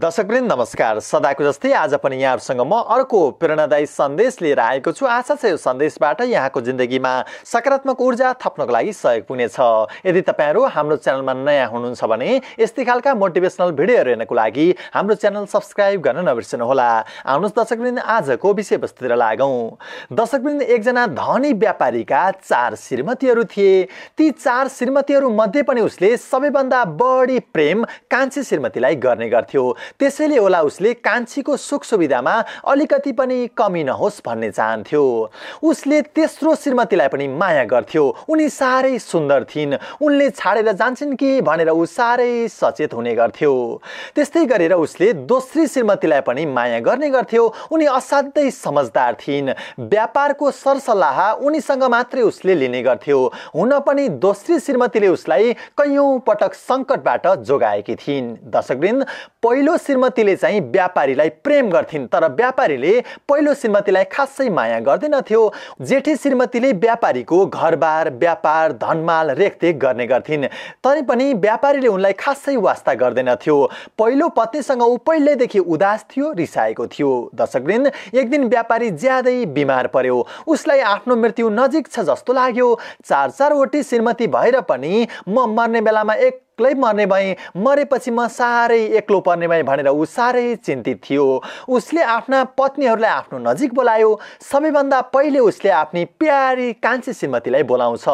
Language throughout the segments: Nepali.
दर्शकवृन्द नमस्कार सदाको जस्तै आज पनि यहाँहरूसँग म अर्को प्रेरणादायी सन्देश लिएर आएको छु आशा छ यो सन्देशबाट यहाँको जिन्दगीमा सकारात्मक ऊर्जा थप्नको लागि सहयोग पुग्नेछ यदि तपाईँहरू हाम्रो च्यानलमा नयाँ हुनुहुन्छ भने यस्तै खालका मोटिभेसनल भिडियोहरू हेर्नको लागि हाम्रो च्यानल सब्सक्राइब गर्न नबिर्सनुहोला आउनुहोस् दर्शकवृन्द आजको विषयवस्तुतिर लागौँ दर्शकवृन्द एकजना धनी व्यापारीका चार श्रीमतीहरू थिए ती चार श्रीमतीहरू मध्ये पनि उसले सबैभन्दा बढी प्रेम कान्छी श्रीमतीलाई गर्ने गर्थ्यो त्यसैले होला उसले कान्छीको सुख सुविधामा अलिकति पनि कमी नहोस् भन्ने चाहन्थ्यो उसले तेस्रो श्रीमतीलाई पनि माया गर्थ्यो उनी साह्रै सुन्दर थिइन् उनले छाडेर जान्छन् कि भनेर ऊ साह्रै सचेत हुने गर्थ्यो त्यस्तै गरेर उसले दोस्री श्रीमतीलाई पनि माया गर्ने गर्थ्यो उनी असाध्यै समझदार थिइन् व्यापारको सरसल्लाह उनीसँग मात्रै उसले लिने गर्थ्यो हुन पनि दोस्री श्रीमतीले उसलाई कैयौँ पटक सङ्कटबाट जोगाएकी थिइन् दर्शकवृन्द पहिलो पहिलो श्रीमतीले चाहिँ व्यापारीलाई प्रेम गर्थिन् तर व्यापारीले पहिलो श्रीमतीलाई खासै माया गर्दैनथ्यो जेठी श्रीमतीले व्यापारीको घरबार व्यापार धनमाल रेखदेख गर्ने गर्थिन् तरै पनि व्यापारीले उनलाई खासै वास्ता गर्दैनथ्यो पहिलो पत्नीसँग ऊ पहिल्यैदेखि उदास थियो रिसाएको थियो दर्शकवृन्द एक दिन व्यापारी ज्यादै बिमार पर्यो उसलाई आफ्नो मृत्यु नजिक छ जस्तो लाग्यो चार चारवटी श्रीमती भएर पनि म मर्ने बेलामा एक एक्लै मर्ने भएँ मरेपछि म साह्रै एक्लो पर्ने भएँ भनेर ऊ साह्रै चिन्तित थियो उसले आफ्ना पत्नीहरूलाई आफ्नो नजिक बोलायो सबैभन्दा पहिले उसले आफ्नो प्यारी कान्छी श्रीमतीलाई बोलाउँछ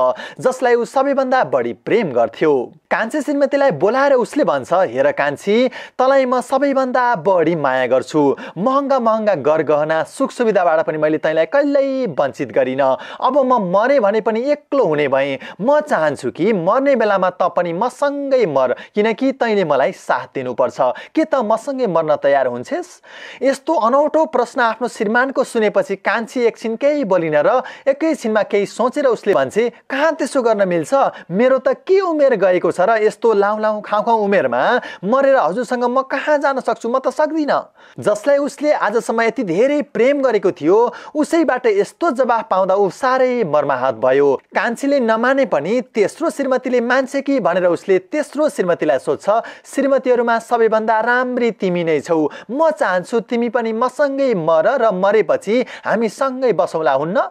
जसलाई ऊ सबैभन्दा बढी प्रेम गर्थ्यो कान्छी श्रीमतीलाई बोलाएर उसले भन्छ हेर कान्छी तँलाई म सबैभन्दा बढी माया गर्छु महँगा महँगा गरगहना सुख सुविधाबाट पनि मैले तैँलाई कहिल्यै वञ्चित गरिनँ अब म मरेँ भने पनि एक्लो हुने भएँ म चाहन्छु कि मर्ने बेलामा त पनि मसँगै मसँगै मर किनकि तैले मलाई साथ दिनुपर्छ के त मसँगै मर्न तयार हुन्छेस् यस्तो अनौठो प्रश्न आफ्नो श्रीमानको सुनेपछि कान्छी एकछिन केही बोलिन र एकैछिनमा केही सोचेर उसले भन्छ कहाँ त्यसो गर्न मिल्छ मेरो त के उमेर गएको छ र यस्तो लाउँ लाउँ खाउँ खाउँ उमेरमा मरेर हजुरसँग म कहाँ जान सक्छु म त सक्दिनँ जसलाई उसले आजसम्म यति धेरै प्रेम गरेको थियो उसैबाट यस्तो जवाफ पाउँदा ऊ साह्रै मर्माहत भयो कान्छीले नमाने पनि तेस्रो श्रीमतीले मान्छे कि भनेर उसले तेस्रो श्रीमतीलाई सोध्छ श्रीमतीहरूमा सबैभन्दा राम्री तिमी नै छौ म चाहन्छु तिमी पनि मसँगै मर र मरेपछि हामी सँगै बसौँला हुन्न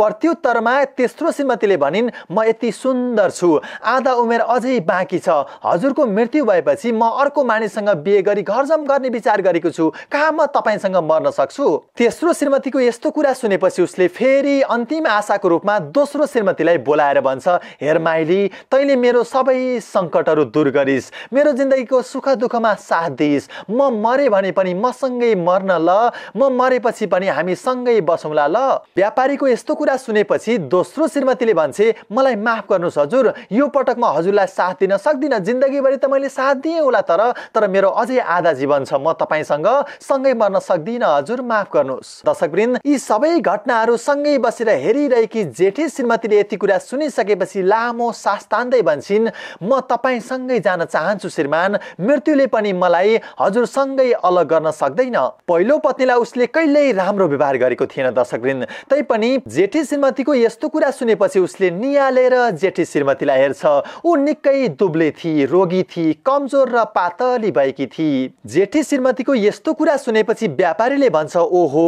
प्रत्युत्तरमा तेस्रो श्रीमतीले भनिन् म यति सुन्दर छु आधा उमेर अझै बाँकी छ हजुरको मृत्यु भएपछि म अर्को मानिससँग बिहे गरी घरजम गर्ने विचार गरेको छु कहाँ म तपाईँसँग मर्न सक्छु तेस्रो श्रीमतीको यस्तो कुरा सुनेपछि उसले फेरि अन्तिम आशाको रूपमा दोस्रो श्रीमतीलाई बोलाएर भन्छ हेर माइली तैँले मेरो सबै सङ्कट सङ्कटहरू दूर गरिस् मेरो जिन्दगीको सुख दुःखमा साथ दिइस् म मरे भने पनि मसँगै मर्न ल म मरेपछि पनि हामी सँगै बसौँला ल व्यापारीको यस्तो कुरा सुनेपछि दोस्रो श्रीमतीले भन्छे मलाई माफ गर्नुहोस् हजुर यो पटक म हजुरलाई साथ दिन सक्दिनँ जिन्दगीभरि त मैले साथ दिएँ होला तर तर मेरो अझै आधा जीवन छ म तपाईँसँग सँगै मर्न सक्दिनँ हजुर माफ गर्नुहोस् दर्शकवृन्द यी सबै घटनाहरू सँगै बसेर हेरिरहेकी जेठी श्रीमतीले यति कुरा सुनिसकेपछि लामो सास तान्दै भन्छन् म तपाईँ तपाईँसँगै जान चाहन्छु श्रीमान मृत्युले पनि मलाई हजुरसँगै अलग गर्न सक्दैन पहिलो पत्नीलाई उसले कहिल्यै राम्रो व्यवहार गरेको थिएन दर्शकवृन्द तैपनि जेठी श्रीमतीको यस्तो कुरा सुनेपछि उसले निहालेर जेठी श्रीमतीलाई हेर्छ ऊ निकै दुब्ले थिए रोगी थिए कमजोर र पातली भएकी थिए जेठी श्रीमतीको यस्तो कुरा सुनेपछि व्यापारीले भन्छ ओहो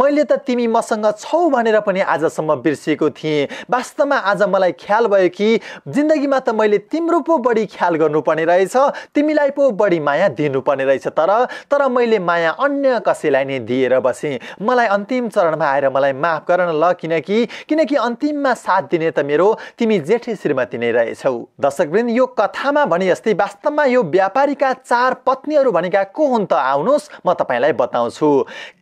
मैले त तिमी मसँग छौ भनेर पनि आजसम्म बिर्सिएको थिएँ वास्तवमा आज मलाई ख्याल भयो कि जिन्दगीमा त मैले तिम्रो पो बढी बढी ख्याल गर्नुपर्ने रहेछ तिमीलाई पो बढी माया दिनुपर्ने रहेछ तर तर मैले माया अन्य कसैलाई नै दिएर बसेँ मलाई अन्तिम चरणमा आएर मलाई माफ गर न ल किनकि किनकि अन्तिममा साथ दिने त मेरो तिमी जेठी श्रीमती नै रहेछौ दर्शकवृन्द यो कथामा भने जस्तै वास्तवमा यो व्यापारीका चार पत्नीहरू भनेका को हुन् त आउनुहोस् म तपाईँलाई बताउँछु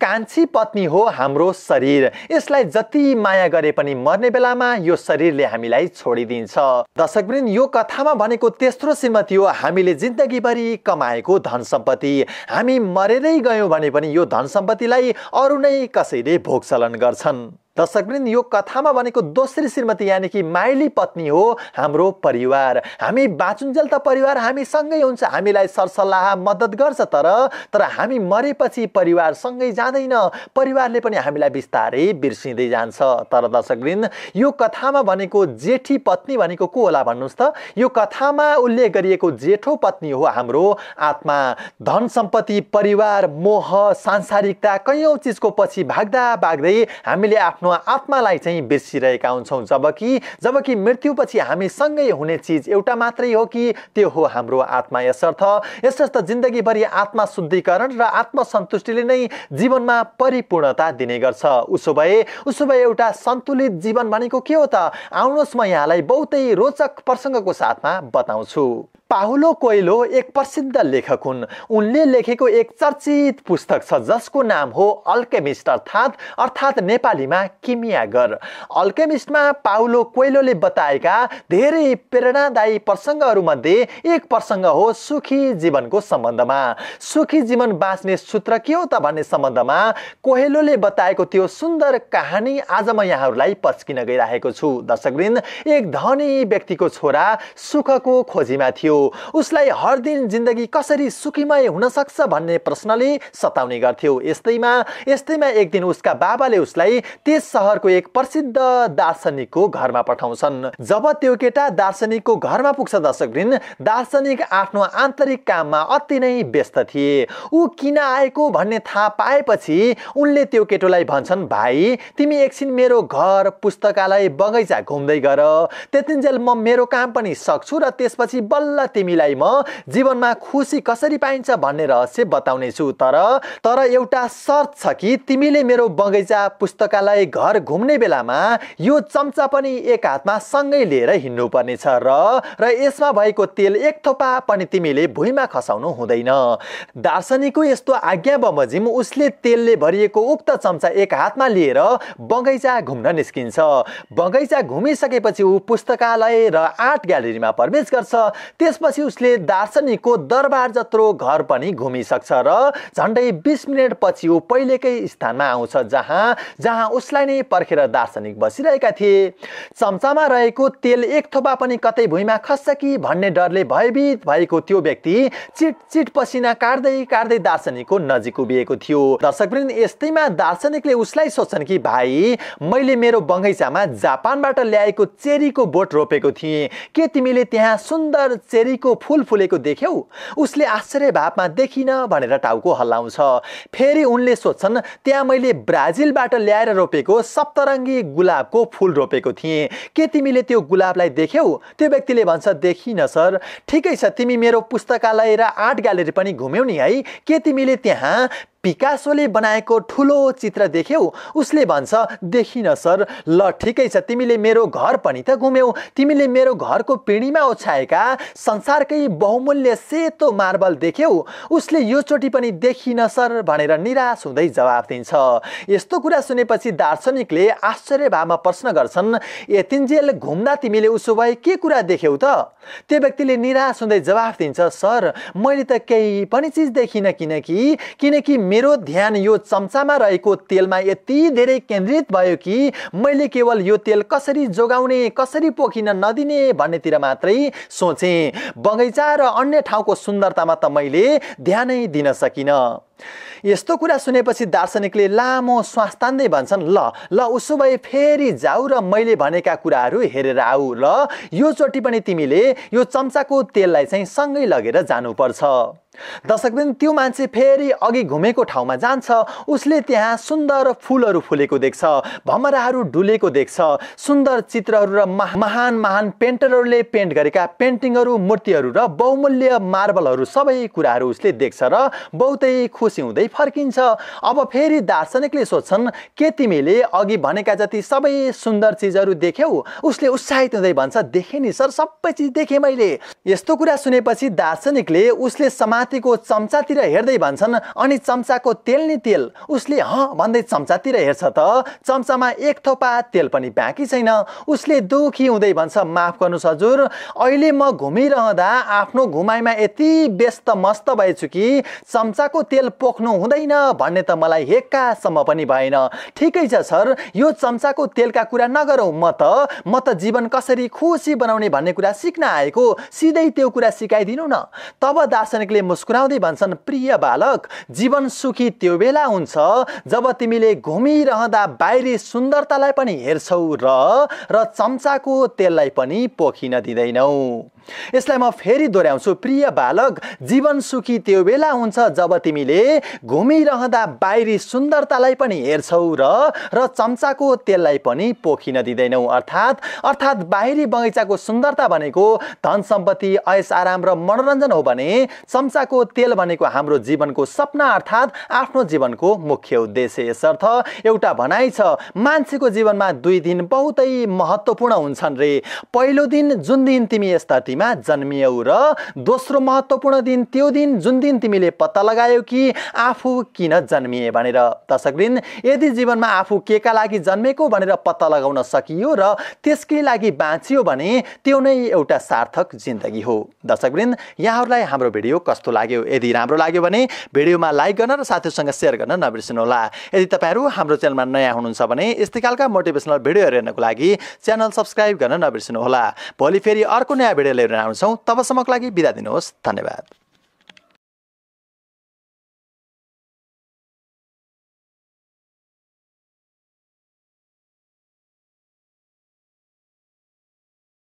कान्छी पत्नी हो हाम्रो शरीर यसलाई जति माया गरे पनि मर्ने बेलामा यो शरीरले हामीलाई छोडिदिन्छ दर्शकवृन्द यो कथामा भनेको त्यस यस्तो श्रीमती हो हामीले जिन्दगीभरि कमाएको धन सम्पत्ति हामी मरेरै गयौँ भने पनि यो धन सम्पत्तिलाई अरू नै कसैले भोगचलन गर्छन् दर्शकवृन्द यो कथामा भनेको दोस्रो श्रीमती यानि कि माइली पत्नी हो हाम्रो परिवार हामी बाँचुन्जेल त परिवार हामीसँगै हुन्छ हामीलाई सरसल्लाह मद्दत गर्छ तर तर हामी मरेपछि परिवारसँगै जाँदैन परिवारले पनि हामीलाई बिस्तारै बिर्सिँदै जान्छ तर दर्शकवृन्द यो कथामा भनेको जेठी पत्नी भनेको को होला भन्नुहोस् त यो कथामा उल्लेख गरिएको जेठो पत्नी हो हाम्रो आत्मा धन सम्पत्ति परिवार मोह सांसारिकता कैयौँ चिजको पछि भाग्दा भाग्दै हामीले आफ्नो आफ्नो आत्मालाई चाहिँ बिर्सिरहेका हुन्छौँ जबकि जबकि मृत्युपछि हामी सँगै हुने चिज एउटा मात्रै हो कि त्यो हो हाम्रो आत्मा यसर्थ यसर्थ जिन्दगीभरि आत्मा शुद्धिकरण र आत्मसन्तुष्टिले नै जीवनमा परिपूर्णता दिने गर्छ उसो भए उसो भए एउटा सन्तुलित जीवन भनेको के हो त आउनुहोस् म यहाँलाई बहुतै रोचक प्रसङ्गको साथमा बताउँछु पाहुलो कोइलो एक प्रसिद्ध लेखक हुन् उनले लेखेको एक चर्चित पुस्तक छ जसको नाम हो अल्केमिस्ट अर्थात् अर्थात् नेपालीमा किमियागर अल्केमिस्टमा पाहुलो कोइलोले बताएका धेरै प्रेरणादायी प्रसङ्गहरूमध्ये एक प्रसङ्ग हो सुखी जीवनको सम्बन्धमा सुखी जीवन बाँच्ने सूत्र के हो त भन्ने सम्बन्धमा कोहेलोले बताएको त्यो सुन्दर कहानी आज म यहाँहरूलाई पस्किन गइरहेको छु दर्शकवृन्द एक धनी व्यक्तिको छोरा सुखको खोजीमा थियो उसलाई हर दिन जिन्दगी कसरी सुखीमय हुन सक्छ भन्ने प्रश्नले सताउने गर्थ्यो यस्तैमा यस्तैमा एक दिन उसका बाबाले उसलाई त्यस सहरको एक प्रसिद्ध दार्शनिकको घरमा पठाउँछन् जब त्यो केटा दार्शनिकको घरमा पुग्छ दर्शक दिन दार्शनिक आफ्नो आन्तरिक काममा अति नै व्यस्त थिए ऊ किन आएको भन्ने थाहा पाएपछि उनले त्यो केटोलाई भन्छन् भाइ तिमी एकछिन मेरो घर पुस्तकालय बगैँचा घुम्दै गर त्यतिन्जेल म मेरो काम पनि सक्छु र त्यसपछि बल्ल तिमीलाई म जीवनमा खुसी कसरी पाइन्छ भन्ने रहस्य बताउनेछु तर तर एउटा सर्त छ कि तिमीले मेरो बगैँचा पुस्तकालय घर घुम्ने बेलामा यो चम्चा पनि एक हातमा सँगै लिएर हिँड्नुपर्नेछ र र यसमा भएको तेल एक थोपा पनि तिमीले भुइँमा खसाउनु हुँदैन दार्शनिकको यस्तो आज्ञा बमोजिम उसले तेलले भरिएको उक्त चम्चा एक हातमा लिएर बगैँचा घुम्न निस्किन्छ बगैँचा घुमिसकेपछि ऊ पुस्तकालय र आर्ट ग्यालेरीमा प्रवेश गर्छ त्यस त्यसपछि उसले दार्शनिकको दरबार जत्रो घर पनि घुमिसक्छ र झन्डै बिस मिनट पछि ऊ पहिलेकै स्थानमा आउँछ जहाँ जहाँ उसलाई नै पर्खेर दार्शनिक बसिरहेका थिए चम्चामा रहेको तेल एक थोपा पनि कतै भुइँमा खस्छ कि भन्ने डरले भयभीत भएको त्यो व्यक्ति चिट चिट पसिना काट्दै काट्दै दार्शनिकको नजिक उभिएको थियो दर्शकवृन्द यस्तैमा दार्शनिकले उसलाई सोच्छन् कि भाइ मैले मेरो बगैँचामा जापानबाट ल्याएको चेरीको बोट रोपेको थिएँ के तिमीले त्यहाँ सुन्दर चेरी फेरीको फुल फुलेको देख्यौ उसले आश्चर्य भावमा देखिन भनेर टाउको हल्लाउँछ फेरि उनले सोध्छन् त्यहाँ मैले ब्राजिलबाट ल्याएर रोपेको सप्तरङ्गी गुलाबको फुल रोपेको थिएँ के तिमीले त्यो गुलाबलाई देख्यौ त्यो व्यक्तिले भन्छ देखिन सर ठिकै छ तिमी मेरो पुस्तकालय र आर्ट ग्यालेरी पनि घुम्यौ नि है के तिमीले त्यहाँ पिकासोले बनाएको ठुलो चित्र देख्यौ उसले भन्छ देखिन सर ल ठिकै छ तिमीले मेरो घर पनि त घुम्यौ तिमीले मेरो घरको पिँढीमा ओछ्याएका संसारकै बहुमूल्य सेतो मार्बल देख्यौ उसले योचोटि पनि देखिन सर भनेर निराश हुँदै जवाफ दिन्छ यस्तो कुरा सुनेपछि दार्शनिकले आश्चर्य भावमा प्रश्न गर्छन् यतिन्जेल घुम्दा तिमीले उसो भए के कुरा देख्यौ त त्यो व्यक्तिले निराश हुँदै जवाफ दिन्छ सर मैले त केही पनि चिज देखिनँ किनकि किनकि मेरो ध्यान यो चम्चामा रहेको तेलमा यति धेरै केन्द्रित भयो कि मैले केवल यो तेल कसरी जोगाउने कसरी पोखिन नदिने भन्नेतिर मात्रै सोचेँ बगैँचा र अन्य ठाउँको सुन्दरतामा त मैले ध्यानै दिन सकिनँ यस्तो कुरा सुनेपछि दार्शनिकले लामो श्वास तान्दै भन्छन् ल ल उसो भए फेरि जाऊ र मैले भनेका कुराहरू हेरेर आऊ ल योचोटि पनि तिमीले यो चम्चाको तेललाई चाहिँ सँगै लगेर जानुपर्छ दिन त्यो मान्छे फेरि अघि घुमेको ठाउँमा जान्छ उसले त्यहाँ सुन्दर फुलहरू फुलेको देख्छ भमराहरू डुलेको देख्छ सुन्दर चित्रहरू र महान महान पेन्टरहरूले पेन्ट गरेका पेन्टिङहरू मूर्तिहरू र बहुमूल्य मार्बलहरू सबै कुराहरू उसले देख्छ र बहुतै खुसी हुँदै फर्किन्छ अब फेरि दार्शनिकले सोध्छन् के तिमीले अघि भनेका जति सबै सुन्दर चिजहरू देख्यौ उसले उत्साहित हुँदै भन्छ देखेँ नि सर सबै चिज देखेँ मैले यस्तो कुरा सुनेपछि दार्शनिकले उसले समातिको चम्चातिर हेर्दै भन्छन् अनि चम्चाको तेल नि तेल उसले ह भन्दै चम्चातिर हेर्छ त चम्चामा एक थोपा तेल पनि बाँकी छैन उसले दुखी हुँदै भन्छ माफ गर्नुहोस् हजुर अहिले म घुमिरहँदा आफ्नो घुमाइमा यति व्यस्त मस्त भएछु कि चम्चाको तेल पोख्नु हुँदैन भन्ने त मलाई हेक्कासम्म पनि भएन ठिकै छ सर यो चम्चाको तेलका कुरा नगरौँ म त म त जीवन कसरी खुसी बनाउने भन्ने कुरा सिक्न आएको सिधै त्यो कुरा सिकाइदिनु न तब दार्शनिकले मुस्कुराउँदै भन्छन् प्रिय बालक जीवन सुखी त्यो बेला हुन्छ जब तिमीले घुमिरहँदा बाहिरी सुन्दरतालाई पनि हेर्छौ र चम्चाको तेललाई पनि पोखिन दिँदैनौ यसलाई म फेरि दोहोऱ्याउँछु प्रिय बालक जीवन सुखी त्यो बेला हुन्छ जब तिमीले घुमिरहँदा बाहिरी सुन्दरतालाई पनि हेर्छौ र र चम्चाको तेललाई पनि पोखिन दिँदैनौ अर्थात् अर्थात् बाहिरी बगैँचाको सुन्दरता भनेको धन सम्पत्ति ऐस आराम र मनोरञ्जन हो भने चम्चाको तेल भनेको हाम्रो जीवनको सपना अर्थात् आफ्नो जीवनको मुख्य उद्देश्य यसर्थ एउटा भनाइ छ मान्छेको जीवनमा दुई दिन बहुतै महत्त्वपूर्ण हुन्छन् रे पहिलो दिन जुन दिन तिमी यस्ता धरतीमा जन्मियौ र दोस्रो महत्त्वपूर्ण दिन त्यो दिन जुन दिन तिमीले पत्ता लगायौ कि आफू किन जन्मिए भनेर दर्शकवृन्द यदि जीवनमा आफू केका लागि जन्मेको भनेर पत्ता लगाउन सकियो र त्यसकै लागि बाँचियो भने त्यो नै एउटा सार्थक जिन्दगी हो दर्शकवृन्द यहाँहरूलाई हाम्रो भिडियो कस्तो लाग्यो यदि राम्रो लाग्यो भने भिडियोमा लाइक गर्न र साथीहरूसँग सेयर गर्न होला यदि तपाईँहरू हाम्रो च्यानलमा नयाँ हुनुहुन्छ भने यस्तै खालका मोटिभेसनल भिडियोहरू हेर्नको लागि च्यानल सब्सक्राइब गर्न होला भोलि फेरि अर्को नयाँ भिडियो लिएर आउनेछौँ तबसम्मको लागि बिदा दिनुहोस् धन्यवाद